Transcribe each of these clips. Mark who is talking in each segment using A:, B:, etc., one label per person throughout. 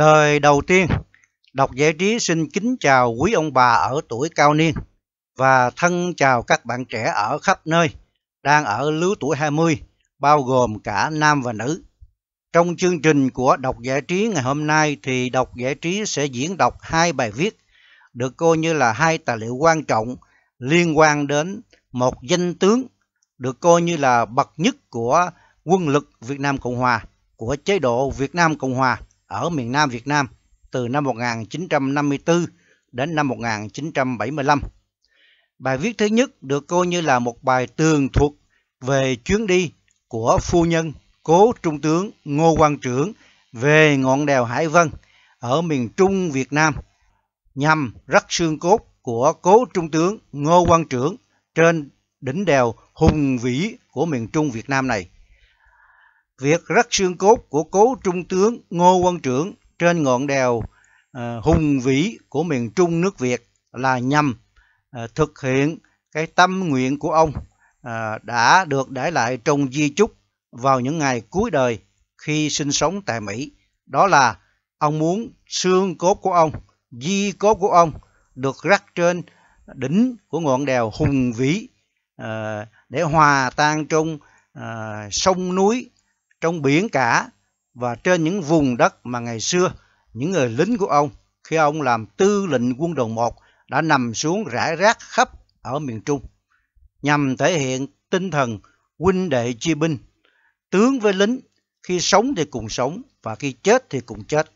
A: Lời đầu tiên, đọc giải trí xin kính chào quý ông bà ở tuổi cao niên và thân chào các bạn trẻ ở khắp nơi đang ở lứa tuổi 20, bao gồm cả nam và nữ. Trong chương trình của đọc giải trí ngày hôm nay thì đọc giải trí sẽ diễn đọc hai bài viết được coi như là hai tài liệu quan trọng liên quan đến một danh tướng được coi như là bậc nhất của quân lực Việt Nam Cộng Hòa, của chế độ Việt Nam Cộng Hòa ở miền Nam Việt Nam từ năm 1954 đến năm 1975. Bài viết thứ nhất được coi như là một bài tường thuật về chuyến đi của phu nhân cố Trung tướng Ngô Quang Trưởng về ngọn đèo Hải Vân ở miền Trung Việt Nam nhằm rắc xương cốt của cố Trung tướng Ngô Quang Trưởng trên đỉnh đèo hùng vĩ của miền Trung Việt Nam này việc rắc xương cốt của cố trung tướng Ngô Quân Trưởng trên ngọn đèo à, hùng vĩ của miền Trung nước Việt là nhằm à, thực hiện cái tâm nguyện của ông à, đã được để lại trong di chúc vào những ngày cuối đời khi sinh sống tại Mỹ. Đó là ông muốn xương cốt của ông, di cốt của ông được rắc trên đỉnh của ngọn đèo hùng vĩ à, để hòa tan trong à, sông núi trong biển cả và trên những vùng đất mà ngày xưa những người lính của ông khi ông làm tư lệnh quân đoàn một đã nằm xuống rải rác khắp ở miền Trung nhằm thể hiện tinh thần huynh đệ chia binh, tướng với lính khi sống thì cùng sống và khi chết thì cùng chết.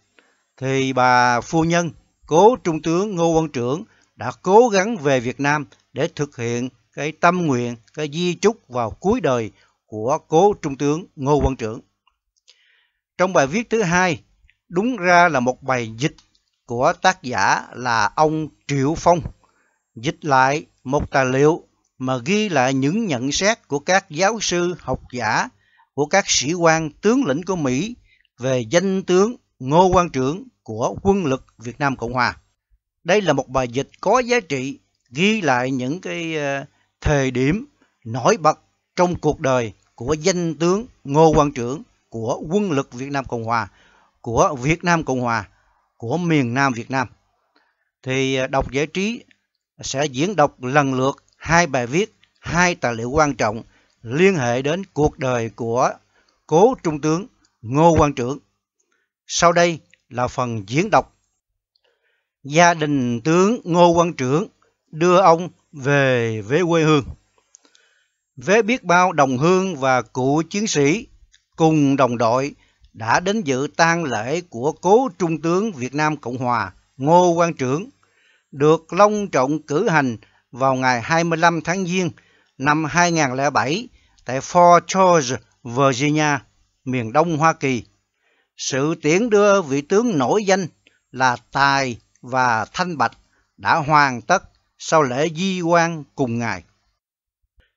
A: Thì bà phu nhân, cố trung tướng Ngô Văn Trưởng đã cố gắng về Việt Nam để thực hiện cái tâm nguyện, cái di chúc vào cuối đời của cố Trung tướng Ngô Quang Trưởng. Trong bài viết thứ hai, đúng ra là một bài dịch của tác giả là ông Triệu Phong, dịch lại một tài liệu mà ghi lại những nhận xét của các giáo sư học giả của các sĩ quan tướng lĩnh của Mỹ về danh tướng Ngô Quang Trưởng của quân lực Việt Nam Cộng Hòa. Đây là một bài dịch có giá trị ghi lại những cái ờ, thời điểm nổi bật trong cuộc đời của danh tướng Ngô Quang Trưởng, của quân lực Việt Nam Cộng Hòa, của Việt Nam Cộng Hòa, của miền Nam Việt Nam. Thì à, đọc giải trí sẽ diễn đọc lần lượt hai bài viết, hai tài liệu quan trọng liên hệ đến cuộc đời của cố trung tướng Ngô Quang Trưởng. Sau đây là phần diễn đọc. Gia đình tướng Ngô Quang Trưởng đưa ông về với quê hương với biết bao đồng hương và cựu chiến sĩ cùng đồng đội đã đến dự tang lễ của cố Trung tướng Việt Nam Cộng Hòa Ngô Quang Trưởng, được long trọng cử hành vào ngày 25 tháng Giêng năm 2007 tại Fort George, Virginia, miền đông Hoa Kỳ. Sự tiễn đưa vị tướng nổi danh là Tài và Thanh Bạch đã hoàn tất sau lễ di quan cùng ngày.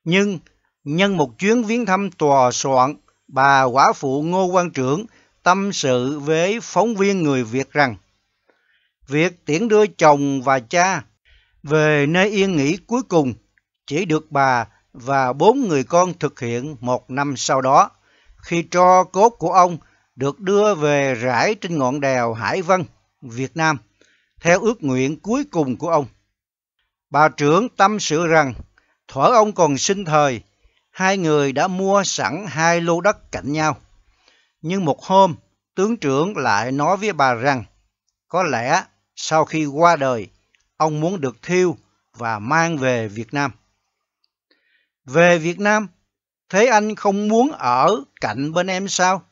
A: Nhưng nhân một chuyến viếng thăm tòa soạn, bà quả phụ Ngô Quan Trưởng tâm sự với phóng viên người Việt rằng việc tiễn đưa chồng và cha về nơi yên nghỉ cuối cùng chỉ được bà và bốn người con thực hiện một năm sau đó khi tro cốt của ông được đưa về rải trên ngọn đèo Hải Vân, Việt Nam, theo ước nguyện cuối cùng của ông. Bà trưởng tâm sự rằng thuở ông còn sinh thời, hai người đã mua sẵn hai lô đất cạnh nhau. Nhưng một hôm, tướng trưởng lại nói với bà rằng, có lẽ sau khi qua đời, ông muốn được thiêu và mang về Việt Nam. Về Việt Nam, thế anh không muốn ở cạnh bên em sao?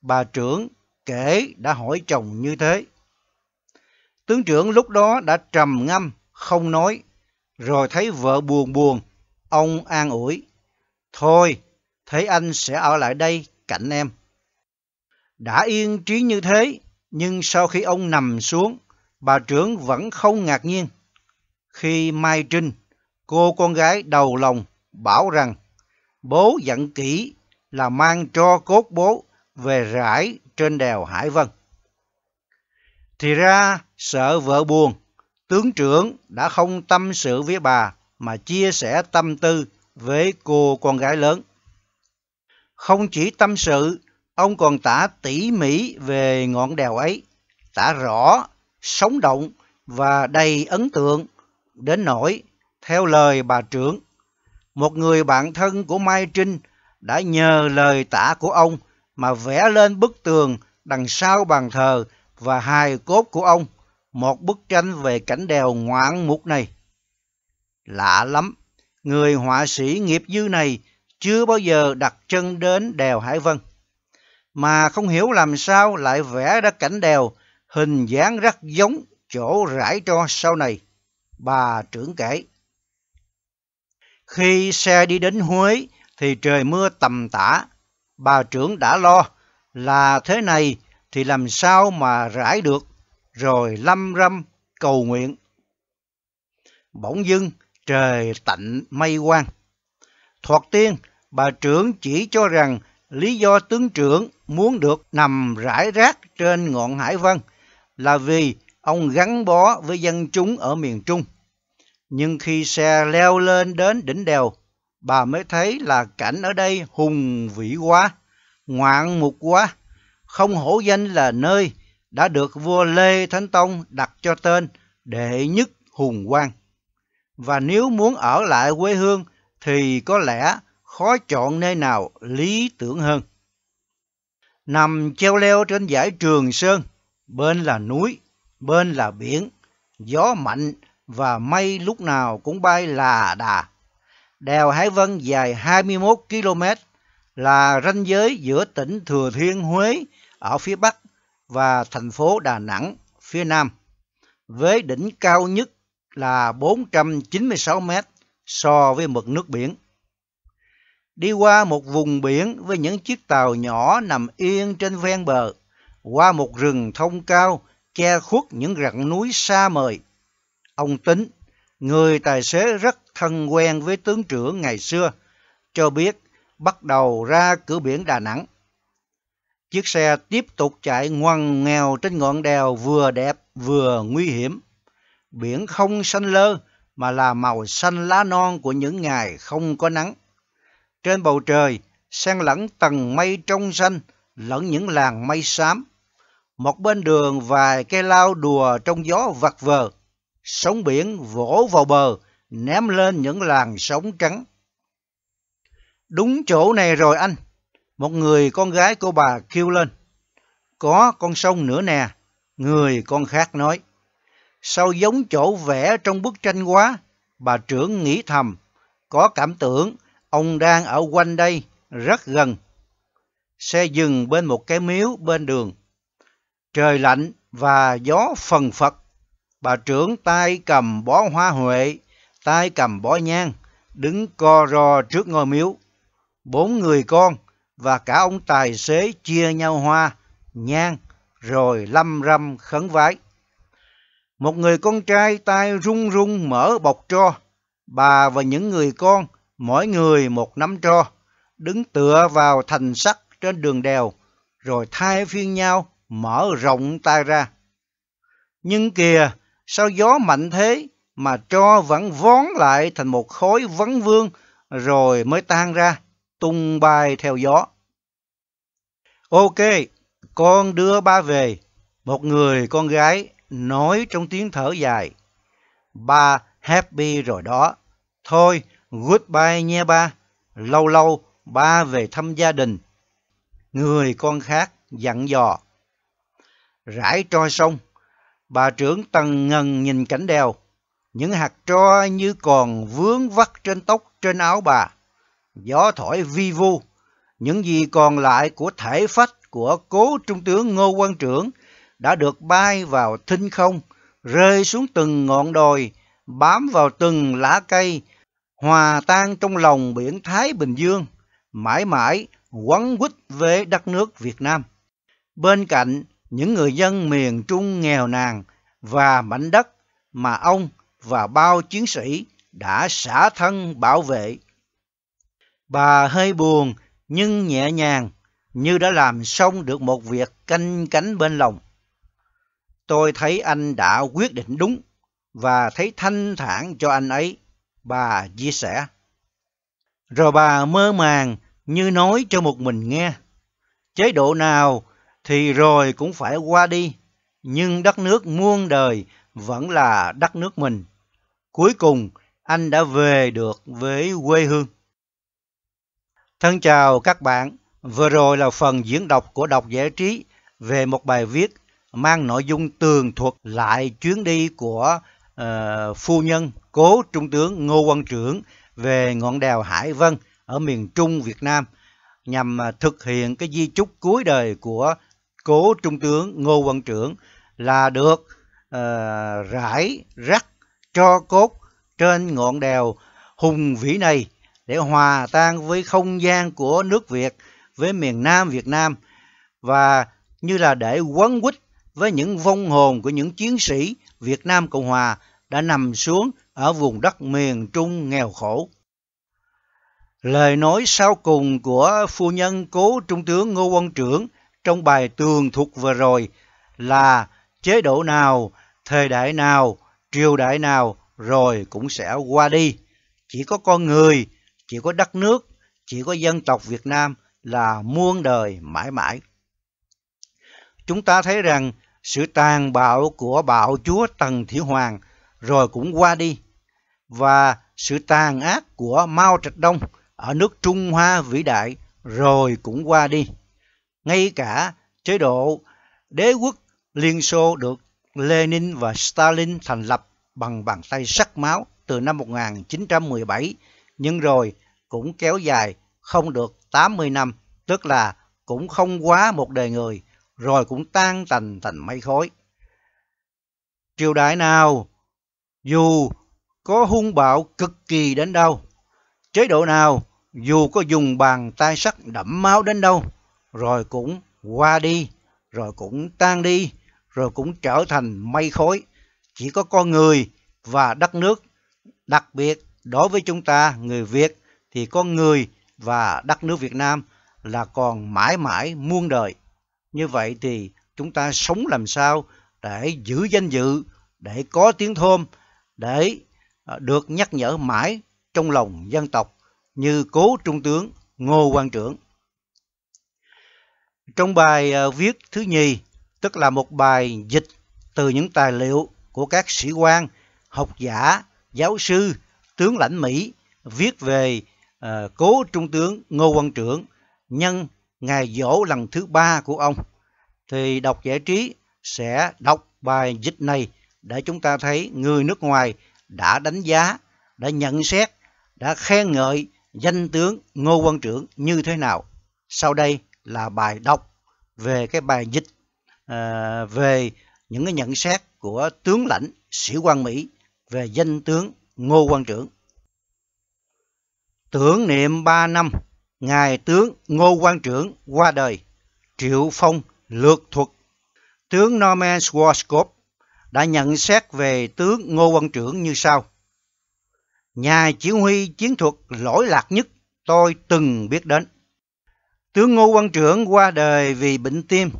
A: Bà trưởng kể đã hỏi chồng như thế. Tướng trưởng lúc đó đã trầm ngâm, không nói. Rồi thấy vợ buồn buồn, ông an ủi. Thôi, thấy anh sẽ ở lại đây cạnh em. Đã yên trí như thế, nhưng sau khi ông nằm xuống, bà trưởng vẫn không ngạc nhiên. Khi Mai Trinh, cô con gái đầu lòng, bảo rằng bố dặn kỹ là mang cho cốt bố về rải trên đèo Hải Vân. Thì ra sợ vợ buồn tướng trưởng đã không tâm sự với bà mà chia sẻ tâm tư với cô con gái lớn. Không chỉ tâm sự, ông còn tả tỉ mỉ về ngọn đèo ấy, tả rõ, sống động và đầy ấn tượng, đến nỗi theo lời bà trưởng, một người bạn thân của Mai Trinh đã nhờ lời tả của ông mà vẽ lên bức tường đằng sau bàn thờ và hài cốt của ông một bức tranh về cảnh đèo ngoạn mục này. Lạ lắm, người họa sĩ nghiệp dư này chưa bao giờ đặt chân đến đèo Hải Vân, mà không hiểu làm sao lại vẽ ra cảnh đèo hình dáng rất giống chỗ rải cho sau này, bà trưởng kể. Khi xe đi đến Huế thì trời mưa tầm tã, bà trưởng đã lo là thế này thì làm sao mà rải được rồi lâm râm cầu nguyện. Bỗng dưng trời tạnh mây quang. Thoạt tiên, bà trưởng chỉ cho rằng lý do tướng trưởng muốn được nằm rải rác trên ngọn hải vân là vì ông gắn bó với dân chúng ở miền Trung. Nhưng khi xe leo lên đến đỉnh đèo, bà mới thấy là cảnh ở đây hùng vĩ quá, ngoạn mục quá, không hổ danh là nơi đã được vua Lê Thánh Tông đặt cho tên Đệ Nhất Hùng Quang. Và nếu muốn ở lại quê hương thì có lẽ khó chọn nơi nào lý tưởng hơn. Nằm treo leo trên dải Trường Sơn, bên là núi, bên là biển, gió mạnh và mây lúc nào cũng bay là đà. Đèo Hải Vân dài 21 km là ranh giới giữa tỉnh Thừa Thiên Huế ở phía Bắc và thành phố Đà Nẵng phía Nam với đỉnh cao nhất là 496 mét so với mực nước biển. Đi qua một vùng biển với những chiếc tàu nhỏ nằm yên trên ven bờ, qua một rừng thông cao che khuất những rặng núi xa mời. Ông Tính, người tài xế rất thân quen với tướng trưởng ngày xưa, cho biết bắt đầu ra cửa biển Đà Nẵng Chiếc xe tiếp tục chạy ngoằn nghèo trên ngọn đèo vừa đẹp vừa nguy hiểm. Biển không xanh lơ mà là màu xanh lá non của những ngày không có nắng. Trên bầu trời, xen lẫn tầng mây trong xanh lẫn những làng mây xám. Một bên đường vài cây lao đùa trong gió vặt vờ. Sóng biển vỗ vào bờ, ném lên những làn sóng trắng. Đúng chỗ này rồi anh, một người con gái của bà kêu lên có con sông nữa nè người con khác nói sao giống chỗ vẽ trong bức tranh quá bà trưởng nghĩ thầm có cảm tưởng ông đang ở quanh đây rất gần xe dừng bên một cái miếu bên đường trời lạnh và gió phần phật bà trưởng tay cầm bó hoa huệ tay cầm bó nhang đứng co ro trước ngôi miếu bốn người con và cả ông tài xế chia nhau hoa, nhang, rồi lâm râm khấn vái. Một người con trai tay run run mở bọc tro, bà và những người con, mỗi người một nắm tro, đứng tựa vào thành sắt trên đường đèo, rồi thay phiên nhau mở rộng tay ra. Nhưng kìa, sao gió mạnh thế mà tro vẫn vón lại thành một khối vấn vương rồi mới tan ra tung bay theo gió. Ok, con đưa ba về. Một người con gái nói trong tiếng thở dài. Ba happy rồi đó. Thôi, goodbye nha ba. Lâu lâu ba về thăm gia đình. Người con khác dặn dò. Rải trôi sông, bà trưởng tầng ngần nhìn cảnh đèo. Những hạt tro như còn vướng vắt trên tóc trên áo bà gió thổi vi vu. Những gì còn lại của thể phách của cố trung tướng Ngô Quang Trưởng đã được bay vào thinh không, rơi xuống từng ngọn đồi, bám vào từng lá cây, hòa tan trong lòng biển Thái Bình Dương, mãi mãi quấn quýt với đất nước Việt Nam. Bên cạnh những người dân miền Trung nghèo nàn và mảnh đất mà ông và bao chiến sĩ đã xả thân bảo vệ Bà hơi buồn nhưng nhẹ nhàng như đã làm xong được một việc canh cánh bên lòng. Tôi thấy anh đã quyết định đúng và thấy thanh thản cho anh ấy, bà chia sẻ. Rồi bà mơ màng như nói cho một mình nghe. Chế độ nào thì rồi cũng phải qua đi, nhưng đất nước muôn đời vẫn là đất nước mình. Cuối cùng, anh đã về được với quê hương. Thân chào các bạn, vừa rồi là phần diễn đọc của đọc giải trí về một bài viết mang nội dung tường thuật lại chuyến đi của uh, phu nhân cố trung tướng Ngô Quang Trưởng về ngọn đèo Hải Vân ở miền Trung Việt Nam nhằm à, thực hiện cái di chúc cuối đời của cố trung tướng Ngô Quang Trưởng là được uh, rải rắc cho cốt trên ngọn đèo hùng vĩ này để hòa tan với không gian của nước Việt với miền Nam Việt Nam và như là để quấn quýt với những vong hồn của những chiến sĩ Việt Nam Cộng Hòa đã nằm xuống ở vùng đất miền Trung nghèo khổ. Lời nói sau cùng của phu nhân cố Trung tướng Ngô Quang Trưởng trong bài tường thuật vừa rồi là chế độ nào, thời đại nào, triều đại nào rồi cũng sẽ qua đi. Chỉ có con người chỉ có đất nước, chỉ có dân tộc Việt Nam là muôn đời mãi mãi. Chúng ta thấy rằng sự tàn bạo của bạo chúa Tần Thủy Hoàng rồi cũng qua đi và sự tàn ác của Mao Trạch Đông ở nước Trung Hoa vĩ đại rồi cũng qua đi. Ngay cả chế độ đế quốc Liên Xô được Lenin và Stalin thành lập bằng bàn tay sắc máu từ năm 1917 nhưng rồi cũng kéo dài không được 80 năm, tức là cũng không quá một đời người, rồi cũng tan tành thành mây khói. Triều đại nào, dù có hung bạo cực kỳ đến đâu, chế độ nào, dù có dùng bàn tay sắt đẫm máu đến đâu, rồi cũng qua đi, rồi cũng tan đi, rồi cũng trở thành mây khói. Chỉ có con người và đất nước, đặc biệt đối với chúng ta người Việt thì con người và đất nước Việt Nam là còn mãi mãi muôn đời. Như vậy thì chúng ta sống làm sao để giữ danh dự, để có tiếng thơm, để ờ, được nhắc nhở mãi trong lòng dân tộc như cố trung tướng Ngô Quang Trưởng. Trong bài ờ, viết thứ nhì, tức là một bài dịch từ những tài liệu của các sĩ quan, học giả, giáo sư, tướng lãnh Mỹ viết về uh, cố trung tướng Ngô Quang Trưởng nhân ngày dỗ lần thứ ba của ông thì đọc giải trí sẽ đọc bài dịch này để chúng ta thấy người nước ngoài đã đánh giá, đã nhận xét, đã khen ngợi danh tướng Ngô Quang Trưởng như thế nào. Sau đây là bài đọc về cái bài dịch à, về những cái nhận xét của tướng lãnh sĩ quan Mỹ về danh tướng Ngô Quang Trưởng. Tưởng niệm 3 năm, Ngài tướng Ngô Quang Trưởng qua đời, Triệu Phong lược thuật. Tướng Norman Schwarzkopf đã nhận xét về tướng Ngô Quang Trưởng như sau. Nhà chỉ huy chiến thuật lỗi lạc nhất tôi từng biết đến. Tướng Ngô Quang Trưởng qua đời vì bệnh tim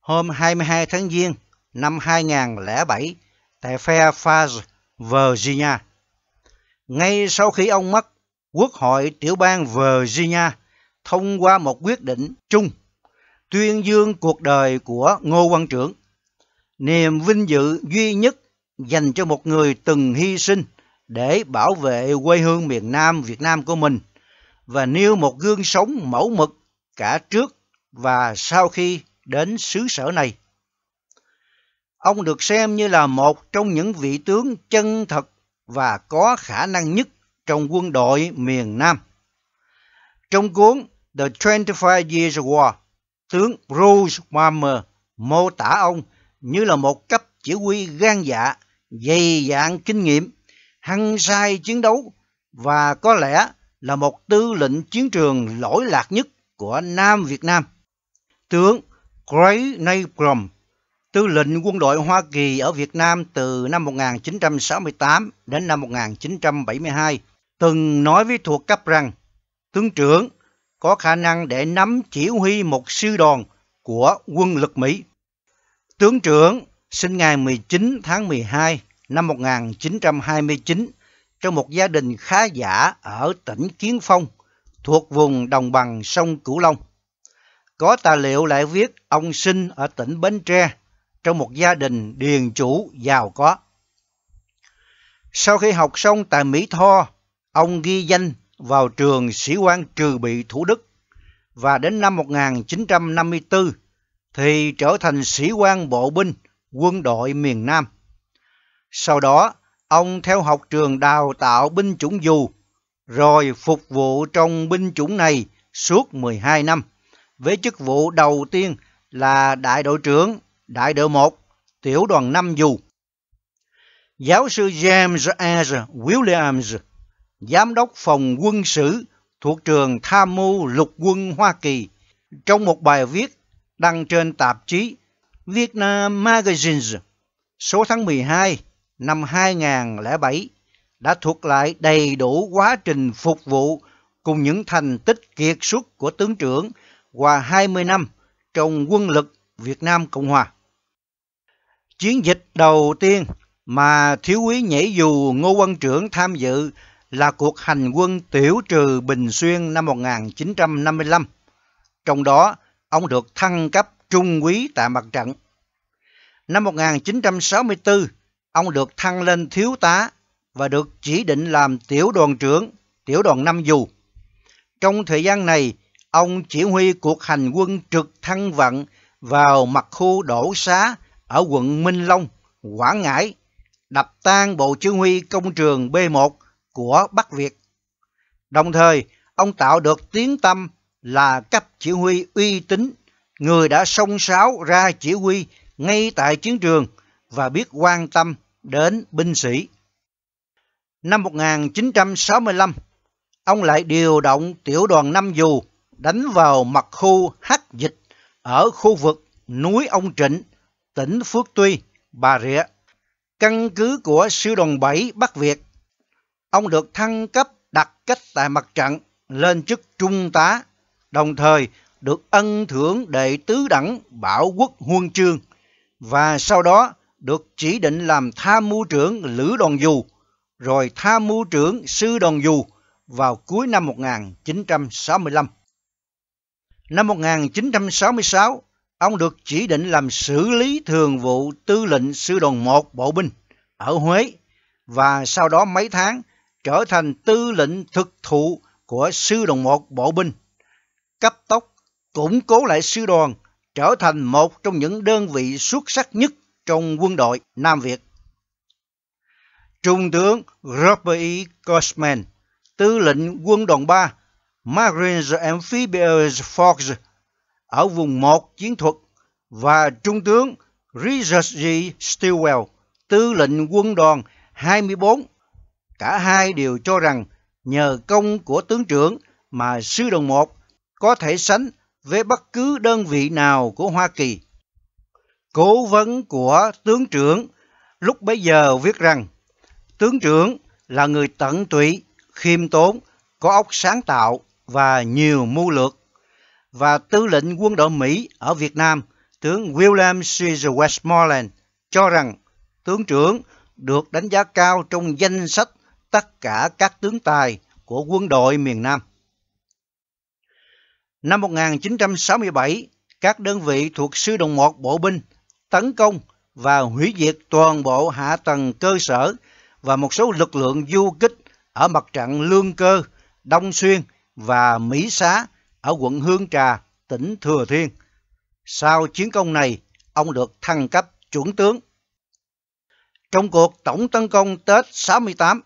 A: hôm 22 tháng Giêng năm 2007 tại Fairfax, Virginia. Ngay sau khi ông mất, Quốc hội tiểu bang Virginia thông qua một quyết định chung tuyên dương cuộc đời của Ngô Quang Trưởng. Niềm vinh dự duy nhất dành cho một người từng hy sinh để bảo vệ quê hương miền Nam Việt Nam của mình và nêu một gương sống mẫu mực cả trước và sau khi đến xứ sở này. Ông được xem như là một trong những vị tướng chân thật và có khả năng nhất trong quân đội miền Nam. Trong cuốn The 25 Years War, tướng Bruce Palmer mô tả ông như là một cấp chỉ huy gan dạ, dày dạn kinh nghiệm, hăng say chiến đấu và có lẽ là một tư lệnh chiến trường lỗi lạc nhất của Nam Việt Nam. Tướng Gray Nabrom tư lệnh quân đội Hoa Kỳ ở Việt Nam từ năm 1968 đến năm 1972 từng nói với thuộc cấp rằng tướng trưởng có khả năng để nắm chỉ huy một sư đoàn của quân lực Mỹ. Tướng trưởng sinh ngày 19 tháng 12 năm 1929 trong một gia đình khá giả ở tỉnh Kiến Phong thuộc vùng đồng bằng sông Cửu Long. Có tài liệu lại viết ông sinh ở tỉnh Bến Tre trong một gia đình điền chủ giàu có. Sau khi học xong tại Mỹ Tho, ông ghi danh vào trường sĩ quan trừ bị Thủ Đức và đến năm 1954 thì trở thành sĩ quan bộ binh quân đội miền Nam. Sau đó, ông theo học trường đào tạo binh chủng dù, rồi phục vụ trong binh chủng này suốt 12 năm, với chức vụ đầu tiên là đại đội trưởng đại đội 1, tiểu đoàn 5 dù. Giáo sư James A. Williams, giám đốc phòng quân sự thuộc trường tham mưu lục quân Hoa Kỳ, trong một bài viết đăng trên tạp chí Vietnam Magazine số tháng 12 năm 2007 đã thuật lại đầy đủ quá trình phục vụ cùng những thành tích kiệt xuất của tướng trưởng qua 20 năm trong quân lực Việt Nam Cộng Hòa. Chiến dịch đầu tiên mà thiếu úy nhảy dù Ngô Quân Trưởng tham dự là cuộc hành quân tiểu trừ Bình Xuyên năm 1955. Trong đó, ông được thăng cấp trung úy tại mặt trận. Năm 1964, ông được thăng lên thiếu tá và được chỉ định làm tiểu đoàn trưởng, tiểu đoàn năm dù. Trong thời gian này, ông chỉ huy cuộc hành quân trực thăng vận vào mặt khu đổ xá ở quận Minh Long, Quảng Ngãi đập tan bộ chỉ huy công trường B1 của Bắc Việt. Đồng thời, ông tạo được tiếng tâm là cấp chỉ huy uy tín, người đã song sáo ra chỉ huy ngay tại chiến trường và biết quan tâm đến binh sĩ. Năm 1965, ông lại điều động tiểu đoàn Nam dù đánh vào mặt khu Hắc Dịch ở khu vực núi Ông Trịnh tỉnh Phước Tuy, Bà Rịa, căn cứ của sư đoàn 7 Bắc Việt. Ông được thăng cấp đặc cách tại mặt trận lên chức trung tá, đồng thời được ân thưởng đệ tứ đẳng bảo quốc huân chương và sau đó được chỉ định làm tham mưu trưởng lữ đoàn dù, rồi tham mưu trưởng sư đoàn dù vào cuối năm 1965. Năm 1966, ông được chỉ định làm xử lý thường vụ tư lệnh sư đoàn 1 bộ binh ở Huế và sau đó mấy tháng trở thành tư lệnh thực thụ của sư đoàn 1 bộ binh. Cấp tốc củng cố lại sư đoàn trở thành một trong những đơn vị xuất sắc nhất trong quân đội Nam Việt. Trung tướng Robert E. Cosman, tư lệnh quân đoàn 3, Marines Amphibious Force ở vùng 1 chiến thuật và Trung tướng Richard G. Stilwell, tư lệnh quân đoàn 24. Cả hai đều cho rằng nhờ công của tướng trưởng mà sư đoàn 1 có thể sánh với bất cứ đơn vị nào của Hoa Kỳ. Cố vấn của tướng trưởng lúc bấy giờ viết rằng tướng trưởng là người tận tụy, khiêm tốn, có óc sáng tạo và nhiều mưu lược và tư lệnh quân đội Mỹ ở Việt Nam, tướng William C. Westmoreland cho rằng tướng trưởng được đánh giá cao trong danh sách tất cả các tướng tài của quân đội miền Nam. Năm 1967, các đơn vị thuộc Sư đoàn 1 Bộ binh tấn công và hủy diệt toàn bộ hạ tầng cơ sở và một số lực lượng du kích ở mặt trận Lương Cơ, Đông Xuyên và Mỹ Xá ở quận Hương Trà, tỉnh Thừa Thiên. Sau chiến công này, ông được thăng cấp chuẩn tướng. Trong cuộc tổng tấn công Tết 68,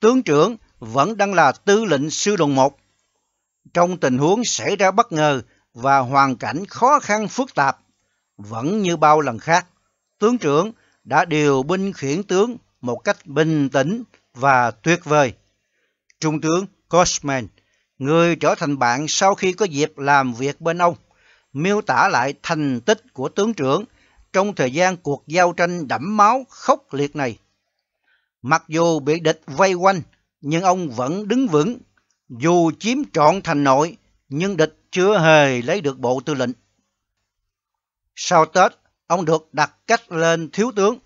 A: tướng trưởng vẫn đang là tư lệnh sư đoàn 1. Trong tình huống xảy ra bất ngờ và hoàn cảnh khó khăn phức tạp, vẫn như bao lần khác, tướng trưởng đã điều binh khiển tướng một cách bình tĩnh và tuyệt vời. Trung tướng Cosman người trở thành bạn sau khi có dịp làm việc bên ông, miêu tả lại thành tích của tướng trưởng trong thời gian cuộc giao tranh đẫm máu khốc liệt này. Mặc dù bị địch vây quanh, nhưng ông vẫn đứng vững. Dù chiếm trọn thành nội, nhưng địch chưa hề lấy được bộ tư lệnh. Sau Tết, ông được đặt cách lên thiếu tướng.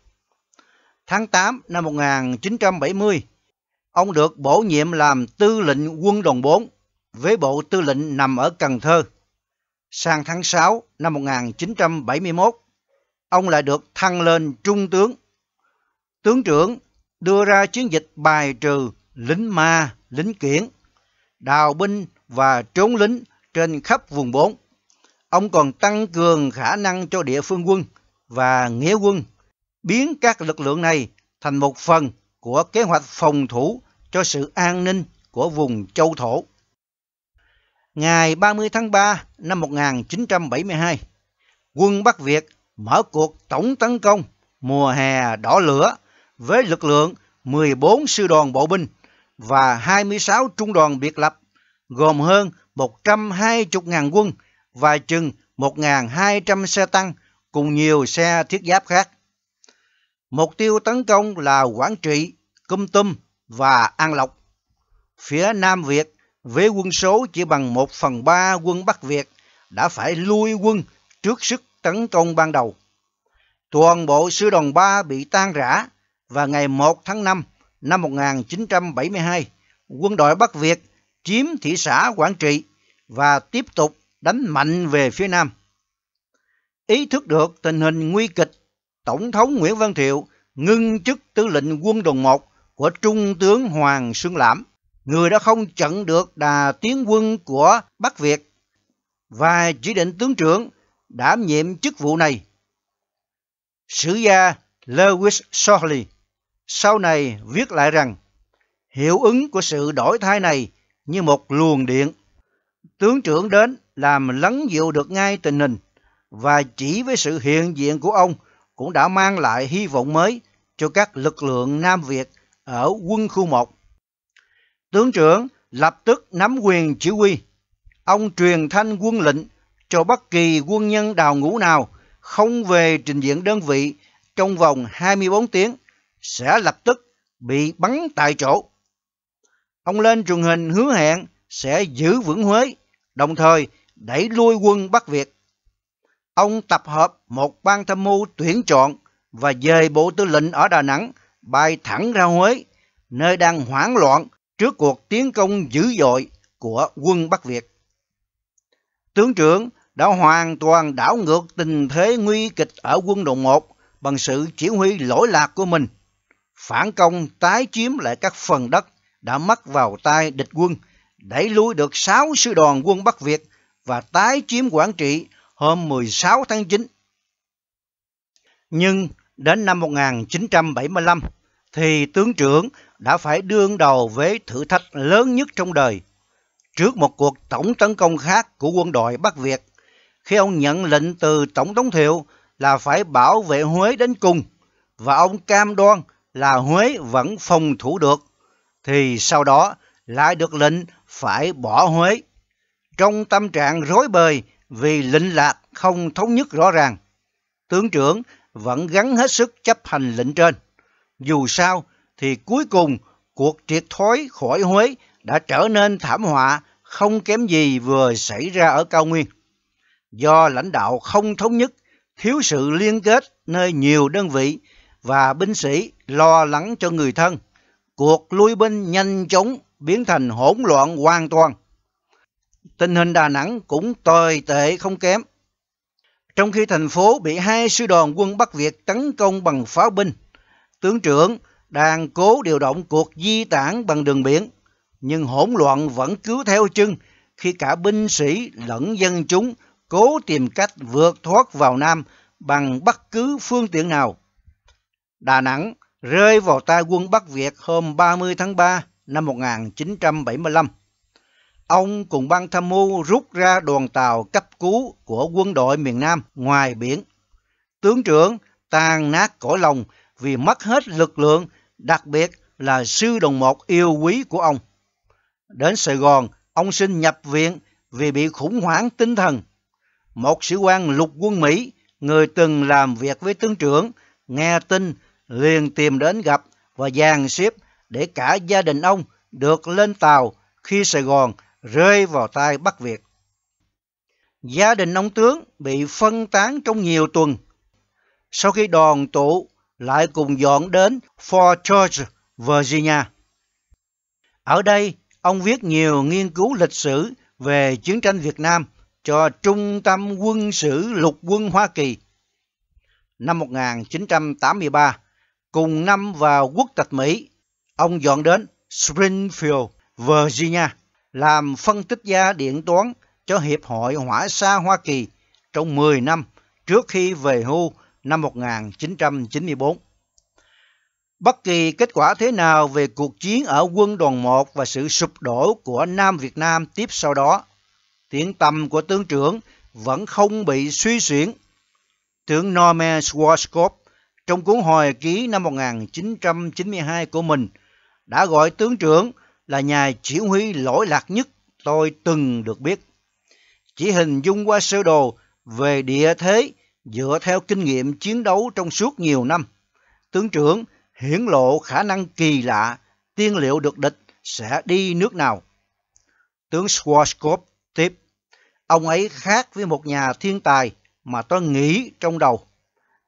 A: Tháng 8 năm 1970, ông được bổ nhiệm làm tư lệnh quân đoàn 4 với Bộ Tư lệnh nằm ở Cần Thơ. Sang tháng 6 năm 1971, ông lại được thăng lên trung tướng. Tướng trưởng đưa ra chiến dịch bài trừ lính ma, lính kiển, đào binh và trốn lính trên khắp vùng 4. Ông còn tăng cường khả năng cho địa phương quân và nghĩa quân, biến các lực lượng này thành một phần của kế hoạch phòng thủ cho sự an ninh của vùng châu thổ ngày 30 tháng 3 năm 1972, quân Bắc Việt mở cuộc tổng tấn công mùa hè đỏ lửa với lực lượng 14 sư đoàn bộ binh và 26 trung đoàn biệt lập, gồm hơn 120.000 quân và chừng 1.200 xe tăng cùng nhiều xe thiết giáp khác. Mục tiêu tấn công là Quảng Trị, Cung Tâm và An Lộc. Phía Nam Việt với quân số chỉ bằng một phần ba quân Bắc Việt đã phải lui quân trước sức tấn công ban đầu. Toàn bộ sư đoàn 3 bị tan rã và ngày 1 tháng 5 năm 1972, quân đội Bắc Việt chiếm thị xã Quảng Trị và tiếp tục đánh mạnh về phía Nam. Ý thức được tình hình nguy kịch, Tổng thống Nguyễn Văn Thiệu ngưng chức tư lệnh quân đoàn 1 của Trung tướng Hoàng Xuân Lãm người đã không chặn được đà tiến quân của Bắc Việt và chỉ định tướng trưởng đảm nhiệm chức vụ này. Sử gia Lewis Shorley sau này viết lại rằng hiệu ứng của sự đổi thay này như một luồng điện. Tướng trưởng đến làm lắng dịu được ngay tình hình và chỉ với sự hiện diện của ông cũng đã mang lại hy vọng mới cho các lực lượng Nam Việt ở quân khu 1 tướng trưởng lập tức nắm quyền chỉ huy. Ông truyền thanh quân lệnh cho bất kỳ quân nhân đào ngũ nào không về trình diện đơn vị trong vòng 24 tiếng sẽ lập tức bị bắn tại chỗ. Ông lên truyền hình hứa hẹn sẽ giữ vững Huế, đồng thời đẩy lui quân Bắc Việt. Ông tập hợp một ban tham mưu tuyển chọn và dời bộ tư lệnh ở Đà Nẵng bay thẳng ra Huế, nơi đang hoảng loạn trước cuộc tiến công dữ dội của quân Bắc Việt. Tướng trưởng đã hoàn toàn đảo ngược tình thế nguy kịch ở quân đội 1 bằng sự chỉ huy lỗi lạc của mình, phản công tái chiếm lại các phần đất đã mất vào tay địch quân, đẩy lui được 6 sư đoàn quân Bắc Việt và tái chiếm Quảng Trị hôm 16 tháng 9. Nhưng đến năm 1975, thì tướng trưởng đã phải đương đầu với thử thách lớn nhất trong đời. Trước một cuộc tổng tấn công khác của quân đội Bắc Việt, khi ông nhận lệnh từ Tổng thống Thiệu là phải bảo vệ Huế đến cùng, và ông cam đoan là Huế vẫn phòng thủ được, thì sau đó lại được lệnh phải bỏ Huế. Trong tâm trạng rối bời vì lệnh lạc không thống nhất rõ ràng, tướng trưởng vẫn gắn hết sức chấp hành lệnh trên. Dù sao thì cuối cùng cuộc triệt thối khỏi Huế đã trở nên thảm họa không kém gì vừa xảy ra ở cao nguyên. Do lãnh đạo không thống nhất, thiếu sự liên kết nơi nhiều đơn vị và binh sĩ lo lắng cho người thân, cuộc lui binh nhanh chóng biến thành hỗn loạn hoàn toàn. Tình hình Đà Nẵng cũng tồi tệ không kém. Trong khi thành phố bị hai sư đoàn quân Bắc Việt tấn công bằng pháo binh, tướng trưởng đang cố điều động cuộc di tản bằng đường biển, nhưng hỗn loạn vẫn cứ theo chân khi cả binh sĩ lẫn dân chúng cố tìm cách vượt thoát vào Nam bằng bất cứ phương tiện nào. Đà Nẵng rơi vào tay quân Bắc Việt hôm 30 tháng 3 năm 1975. Ông cùng ban tham mưu rút ra đoàn tàu cấp cứu của quân đội miền Nam ngoài biển. Tướng trưởng tàn nát cõi lòng vì mất hết lực lượng, đặc biệt là sư đồng một yêu quý của ông. Đến Sài Gòn, ông xin nhập viện vì bị khủng hoảng tinh thần. Một sĩ quan lục quân Mỹ, người từng làm việc với tướng trưởng, nghe tin liền tìm đến gặp và dàn xếp để cả gia đình ông được lên tàu khi Sài Gòn rơi vào tay Bắc Việt. Gia đình ông tướng bị phân tán trong nhiều tuần. Sau khi đoàn tụ lại cùng dọn đến Fort George, Virginia. Ở đây, ông viết nhiều nghiên cứu lịch sử về chiến tranh Việt Nam cho Trung tâm Quân sử Lục quân Hoa Kỳ. Năm 1983, cùng năm vào quốc tịch Mỹ, ông dọn đến Springfield, Virginia, làm phân tích gia điện toán cho Hiệp hội Hỏa xa Hoa Kỳ trong 10 năm trước khi về hưu năm 1994. Bất kỳ kết quả thế nào về cuộc chiến ở quân đoàn 1 và sự sụp đổ của Nam Việt Nam tiếp sau đó, tiếng tầm của tướng trưởng vẫn không bị suy xuyển. Tướng Norman Schwarzkopf trong cuốn hồi ký năm 1992 của mình đã gọi tướng trưởng là nhà chỉ huy lỗi lạc nhất tôi từng được biết. Chỉ hình dung qua sơ đồ về địa thế Dựa theo kinh nghiệm chiến đấu trong suốt nhiều năm, tướng trưởng hiển lộ khả năng kỳ lạ tiên liệu được địch sẽ đi nước nào. Tướng Schwarzkopf tiếp, ông ấy khác với một nhà thiên tài mà tôi nghĩ trong đầu.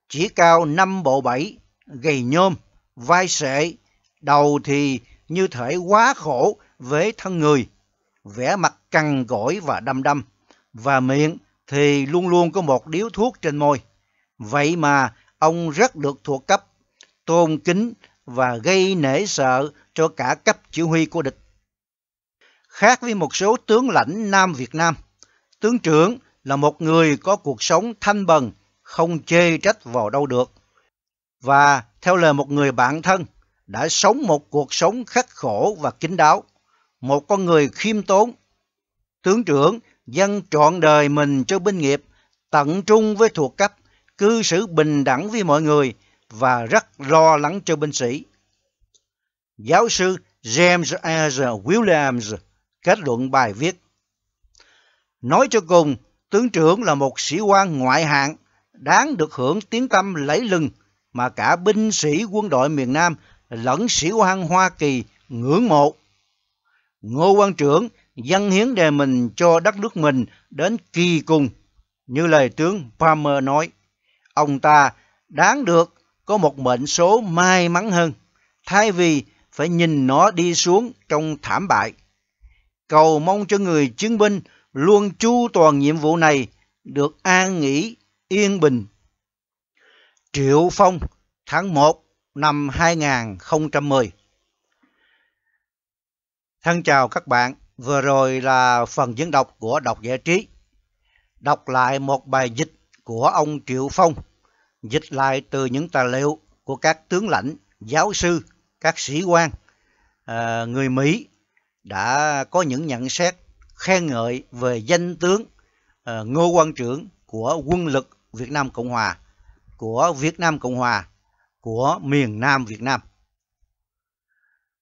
A: Chỉ cao 5 bộ 7, gầy nhôm, vai sệ, đầu thì như thể quá khổ với thân người, vẻ mặt cằn gỗi và đăm đăm, và miệng thì luôn luôn có một điếu thuốc trên môi. Vậy mà ông rất được thuộc cấp, tôn kính và gây nể sợ cho cả cấp chỉ huy của địch. Khác với một số tướng lãnh Nam Việt Nam, tướng trưởng là một người có cuộc sống thanh bần, không chê trách vào đâu được. Và theo lời một người bạn thân, đã sống một cuộc sống khắc khổ và kín đáo, một con người khiêm tốn. Tướng trưởng dâng trọn đời mình cho binh nghiệp, tận trung với thuộc cấp, cư xử bình đẳng với mọi người và rất lo lắng cho binh sĩ. Giáo sư James R. Williams kết luận bài viết. Nói cho cùng, tướng trưởng là một sĩ quan ngoại hạng đáng được hưởng tiếng tâm lẫy lừng mà cả binh sĩ quân đội miền Nam lẫn sĩ quan Hoa Kỳ ngưỡng mộ. Ngô quan trưởng dâng hiến đề mình cho đất nước mình đến kỳ cùng. Như lời tướng Palmer nói, ông ta đáng được có một mệnh số may mắn hơn, thay vì phải nhìn nó đi xuống trong thảm bại. Cầu mong cho người chiến binh luôn chu toàn nhiệm vụ này được an nghỉ, yên bình. Triệu Phong, tháng 1 năm 2010 Thân chào các bạn. Vừa rồi là phần diễn đọc của Đọc Giải Trí. Đọc lại một bài dịch của ông Triệu Phong, dịch lại từ những tài liệu của các tướng lãnh, giáo sư, các sĩ quan, ờ, người Mỹ đã có những nhận xét khen ngợi về danh tướng ờ, Ngô Quang Trưởng của quân lực Việt Nam Cộng Hòa, của Việt Nam Cộng Hòa, của miền Nam Việt Nam.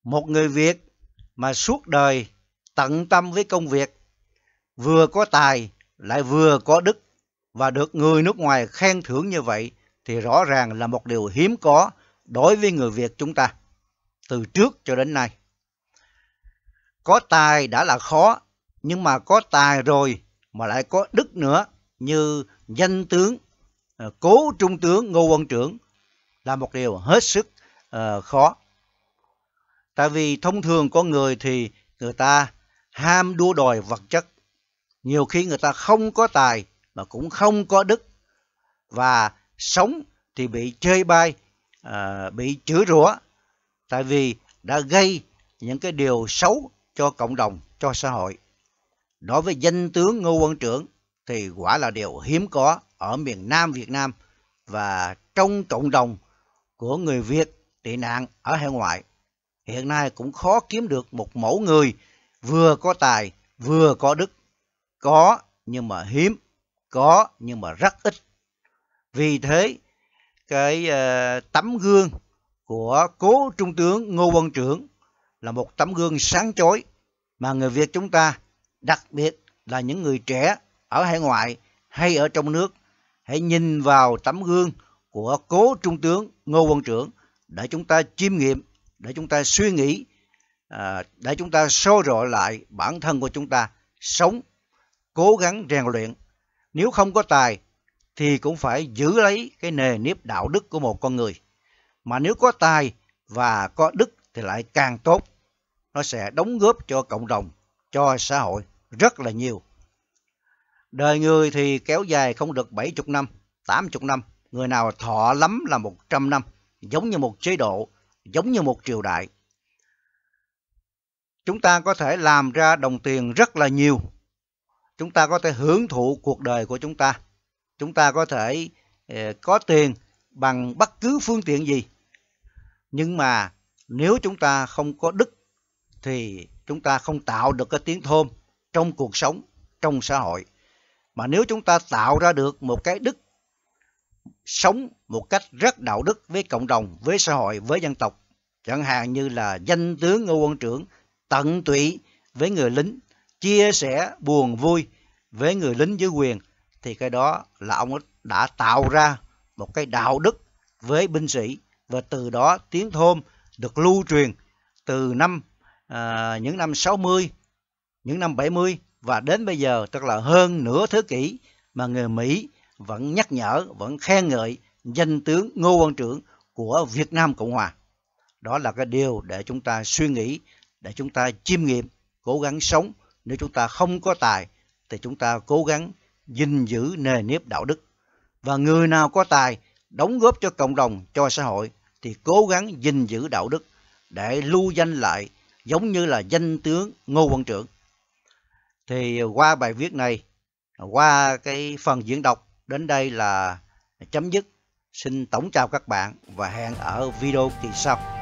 A: Một người Việt mà suốt đời tận tâm với công việc, vừa có tài lại vừa có đức và được người nước ngoài khen thưởng như vậy thì rõ ràng là một điều hiếm có đối với người Việt chúng ta từ trước cho đến nay. Có tài đã là khó, nhưng mà có tài rồi mà lại có đức nữa như danh tướng ờ, cố trung tướng ngô quân trưởng là một điều hết sức uh, khó tại vì thông thường con người thì người ta ham đua đòi vật chất. Nhiều khi người ta không có tài mà cũng không có đức và sống thì bị chơi bai, à, bị chửi rủa tại vì đã gây những cái điều xấu cho cộng đồng, cho xã hội. Đối với danh tướng Ngô Quân Trưởng thì quả là điều hiếm có ở miền Nam Việt Nam và trong cộng đồng của người Việt tị nạn ở hải ngoại. Hiện nay cũng khó kiếm được một mẫu người vừa có tài, vừa có đức. Có nhưng mà hiếm, có nhưng mà rất ít. Vì thế, cái uh, tấm gương của cố trung tướng Ngô Văn Trưởng là một tấm gương sáng chói mà người Việt chúng ta, đặc biệt là những người trẻ ở hải ngoại hay ở trong nước, hãy nhìn vào tấm gương của cố trung tướng Ngô Văn Trưởng để chúng ta chiêm nghiệm, để chúng ta suy nghĩ À, để chúng ta sôi rộ lại bản thân của chúng ta sống cố gắng rèn luyện nếu không có tài thì cũng phải giữ lấy cái nề nếp đạo đức của một con người mà nếu có tài và có đức thì lại càng tốt nó sẽ đóng góp cho cộng đồng cho xã hội rất là nhiều đời người thì kéo dài không được 70 năm 80 năm người nào thọ lắm là 100 năm giống như một chế độ giống như một triều đại chúng ta có thể làm ra đồng tiền rất là nhiều chúng ta có thể hưởng thụ cuộc đời của chúng ta chúng ta có thể ờ, có tiền bằng bất cứ phương tiện gì nhưng mà nếu chúng ta không có đức thì chúng ta không tạo được cái tiếng thơm trong cuộc sống trong xã hội mà nếu chúng ta tạo ra được một cái đức sống một cách rất đạo đức với cộng đồng với xã hội với dân tộc chẳng hạn như là danh tướng ngô quân trưởng tận tụy với người lính, chia sẻ buồn vui với người lính dưới quyền thì cái đó là ông đã tạo ra một cái đạo đức với binh sĩ và từ đó tiếng thơm được lưu truyền từ năm à, những năm 60, những năm 70 và đến bây giờ tức là hơn nửa thế kỷ mà người Mỹ vẫn nhắc nhở, vẫn khen ngợi danh tướng Ngô Quang Trưởng của Việt Nam Cộng Hòa. Đó là cái điều để chúng ta suy nghĩ để chúng ta chiêm nghiệm, cố gắng sống. Nếu chúng ta không có tài thì chúng ta cố gắng gìn giữ nề nếp đạo đức. Và người nào có tài đóng góp cho cộng đồng, cho xã hội thì cố gắng gìn giữ đạo đức để lưu danh lại giống như là danh tướng Ngô Quân Trưởng. Thì qua bài viết này, qua cái phần diễn đọc đến đây là chấm dứt. Xin tổng chào các bạn và hẹn ở video kỳ sau.